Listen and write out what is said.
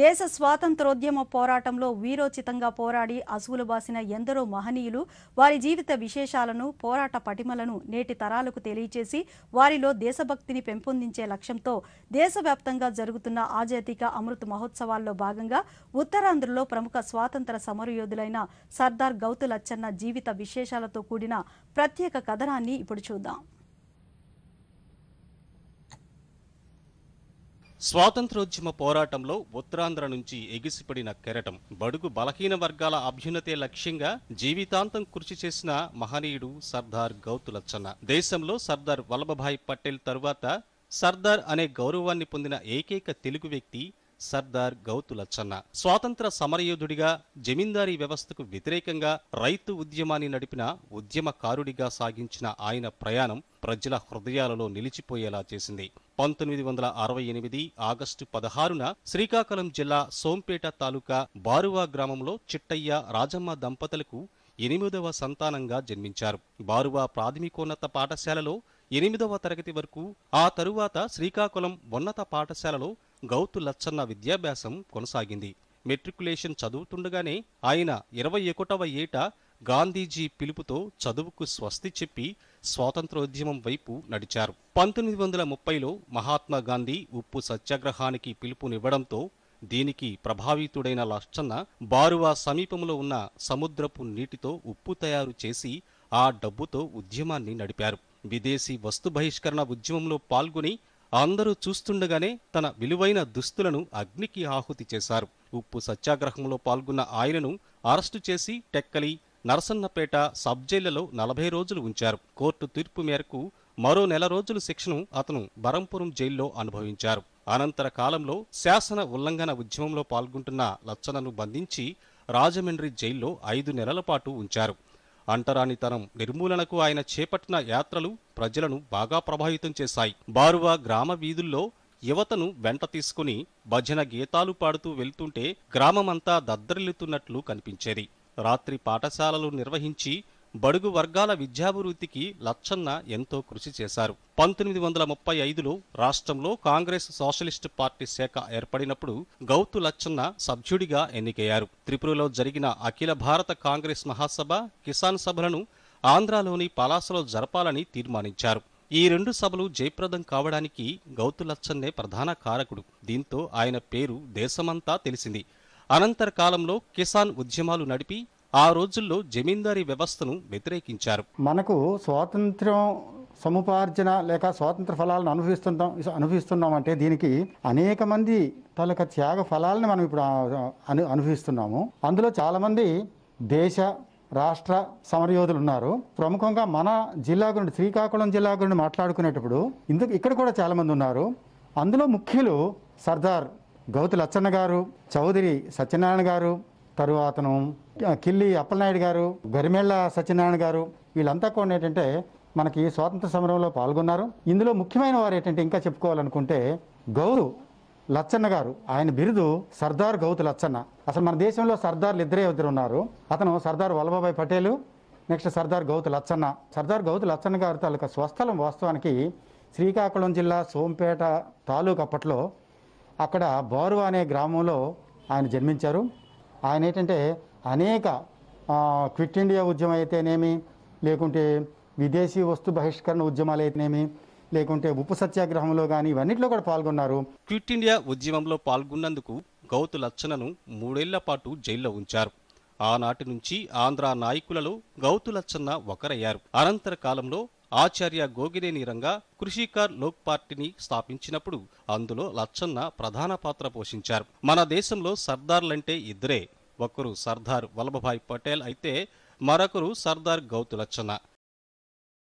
దేశ స్వాతంత్రోద్యమ పోరాటంలో వీరోచితంగా పోరాడి అసువులు బాసిన ఎందరో మహనీయులు వారి జీవిత విశేషాలను పోరాట పటిమలను నేటి తరాలకు తెలియచేసి వారిలో దేశభక్తిని పెంపొందించే లక్ష్యంతో దేశవ్యాప్తంగా జరుగుతున్న ఆజాతీక అమృత మహోత్సవాల్లో భాగంగా ఉత్తరాంధ్రలో ప్రముఖ స్వాతంత్ర సమరయోధులైన సర్దార్ గౌతు లచ్చన్న జీవిత విశేషాలతో కూడిన ప్రత్యేక కథనాన్ని ఇప్పుడు చూద్దాం స్వాతంత్రోద్యమ పోరాటంలో ఉత్తరాంధ్ర నుంచి ఎగిసిపడిన కెరటం బడుగు బలహీన వర్గాల అభ్యున్నతే లక్ష్యంగా జీవితాంతం కృషి చేసిన మహనీయుడు సర్దార్ గౌతులచ్చన్న దేశంలో సర్దార్ వల్లభభాయ్ పటేల్ తరువాత సర్దార్ అనే గౌరవాన్ని పొందిన ఏకైక తెలుగు వ్యక్తి సర్దార్ గౌతు లచ్చన్న స్వాతంత్ర సమరయోధుడిగా జమీందారీ వ్యవస్థకు వ్యతిరేకంగా రైతు ఉద్యమాన్ని నడిపిన ఉద్యమకారుడిగా సాగించిన ఆయన ప్రయాణం ప్రజల హృదయాలలో నిలిచిపోయేలా చేసింది పంతొమ్మిది వందల అరవై ఎనిమిది ఆగస్టు పదహారున శ్రీకాకుళం జిల్లా సోంపేట తాలూకా బారువా గ్రామంలో చిట్టయ్య రాజమ్మ దంపతులకు ఎనిమిదవ సంతానంగా జన్మించారు బారువా ప్రాథమికోన్నత పాఠశాలలో ఎనిమిదవ తరగతి వరకు ఆ తరువాత శ్రీకాకుళం ఉన్నత పాఠశాలలో గౌతు లచ్చన్న విద్యాభ్యాసం కొనసాగింది మెట్రికులేషన్ చదువుతుండగానే ఆయన ఇరవై ఒకటవ ఏట గాంధీజీ పిలుపుతో చదువుకు స్వస్తి చెప్పి స్వాతంత్రోద్యమం వైపు నడిచారు పంతొమ్మిది వందల ముప్పైలో మహాత్మా గాంధీ ఉప్పు సత్యాగ్రహానికి పిలుపునివ్వడంతో దీనికి ప్రభావితుడైన లచ్చన్న బారువా సమీపంలో ఉన్న సముద్రపు నీటితో ఉప్పు తయారు చేసి ఆ డబ్బుతో ఉద్యమాన్ని నడిపారు విదేశీ వస్తు బహిష్కరణ ఉద్యమంలో పాల్గొని అందరూ చూస్తుండగానే తన విలువైన దుస్తులను అగ్నికి ఆహుతి చేశారు ఉప్పు సత్యాగ్రహంలో పాల్గొన్న ఆయనను అరెస్టు చేసి టెక్కలి నరసన్నపేట సబ్ జైళ్లలో నలభై రోజులు ఉంచారు కోర్టు తీర్పు మేరకు మరో నెల రోజులు శిక్షను అతను బరంపురం జైల్లో అనుభవించారు అనంతర కాలంలో శాసన ఉల్లంఘన ఉద్యమంలో పాల్గొంటున్న లచ్చనను బంధించి రాజమండ్రి జైల్లో ఐదు నెలల పాటు ఉంచారు అంటరానితనం నిర్మూలనకు ఆయన చేపట్టిన యాత్రలు ప్రజలను బాగా ప్రభావితం చేశాయి బారువా గ్రామ వీధుల్లో యువతను వెంట తీసుకుని భజన గీతాలు పాడుతూ వెళ్తుంటే గ్రామమంతా దద్దరిల్లుతున్నట్లు కనిపించేది రాత్రి పాఠశాలలు నిర్వహించి బడుగు వర్గాల విద్యాభివృద్ధికి లచ్చన్న ఎంతో కృషి చేశారు పంతొమ్మిది వందల ముప్పై ఐదులో రాష్ట్రంలో కాంగ్రెస్ సోషలిస్ట్ పార్టీ శాఖ ఏర్పడినప్పుడు గౌతు లచ్చన్న సభ్యుడిగా ఎన్నికయ్యారు త్రిపురలో జరిగిన అఖిల భారత కాంగ్రెస్ మహాసభ కిసాన్ సభలను ఆంధ్రాలోని పలాసలో జరపాలని తీర్మానించారు ఈ రెండు సభలు జయప్రదం కావడానికి గౌతు లచ్చన్నే ప్రధాన కారకుడు దీంతో ఆయన పేరు దేశమంతా తెలిసింది అనంతర కాలంలో కిసాన్ ఉద్యమాలు నడిపి ఆ రోజుల్లో జమీందారీ వ్యవస్థను వ్యతిరేకించారు మనకు స్వాతంత్ర్యం సముపార్జన లేక స్వాతంత్ర ఫలాలను అనుభవిస్తుంటాం అనుభవిస్తున్నాం అంటే దీనికి అనేక మంది తాలూకా త్యాగ ఫలాలను మనం ఇప్పుడు అను అనుభవిస్తున్నాము అందులో చాలామంది దేశ రాష్ట్ర సమరయోధులు ఉన్నారు ప్రముఖంగా మన జిల్లా గురించి శ్రీకాకుళం జిల్లా గురించి మాట్లాడుకునేటప్పుడు ఇందుకు ఇక్కడ కూడా చాలామంది ఉన్నారు అందులో ముఖ్యులు సర్దార్ గౌతు లచ్చన్న గారు చౌదరి సత్యనారాయణ గారు తరువాతను కిల్లి అప్పలనాయుడు గారు గరిమేళ్ల సత్యనారాయణ గారు వీళ్ళంతా కూడా ఏంటంటే మనకి స్వాతంత్ర సమరంలో పాల్గొన్నారు ఇందులో ముఖ్యమైన వారు ఏంటంటే ఇంకా చెప్పుకోవాలనుకుంటే గౌరు లచ్చన్న గారు ఆయన బిరుదు సర్దార్ గౌత్ లచ్చన్న అసలు మన దేశంలో సర్దార్లు ఇద్దరే ఇద్దరు ఉన్నారు అతను సర్దార్ వల్లభాయ్ పటేల్ నెక్స్ట్ సర్దార్ గౌత్ లచ్చన్న సర్దార్ గౌత్ లచ్చన్న గారి తాలూకా స్వస్థలం వాస్తవానికి శ్రీకాకుళం జిల్లా సోంపేట తాలూకు అప్పట్లో అక్కడ బారువా అనే గ్రామంలో ఆయన జన్మించారు ఆయన ఏంటంటే అనేక క్విట్ ఇండియా ఉద్యమం అయితేనేమి లేకుంటే విదేశీ వస్తు బహిష్కరణ ఉద్యమాలు అయితేనేమి లేకుంటే ఉప్పు సత్యాగ్రహంలో కానీ ఇవన్నిటిలో కూడా పాల్గొన్నారు క్విట్ ఇండియా ఉద్యమంలో పాల్గొన్నందుకు గౌతు లచ్చనను మూడేళ్ల పాటు జైల్లో ఉంచారు ఆనాటి నుంచి ఆంధ్ర నాయకులలో గౌతు లచ్చన్న ఒకరయ్యారు అనంతర కాలంలో ఆచార్య గోగినేని రంగా కృషికార్ లోక్ పార్టీని స్థాపించినప్పుడు అందులో లచ్చన్న ప్రధాన పాత్ర పోషించారు మన దేశంలో సర్దార్లంటే ఇద్దరే ఒకరు సర్దార్ వల్లభభాయ్ పటేల్ అయితే మరొకరు సర్దార్ గౌతు లచ్చన్న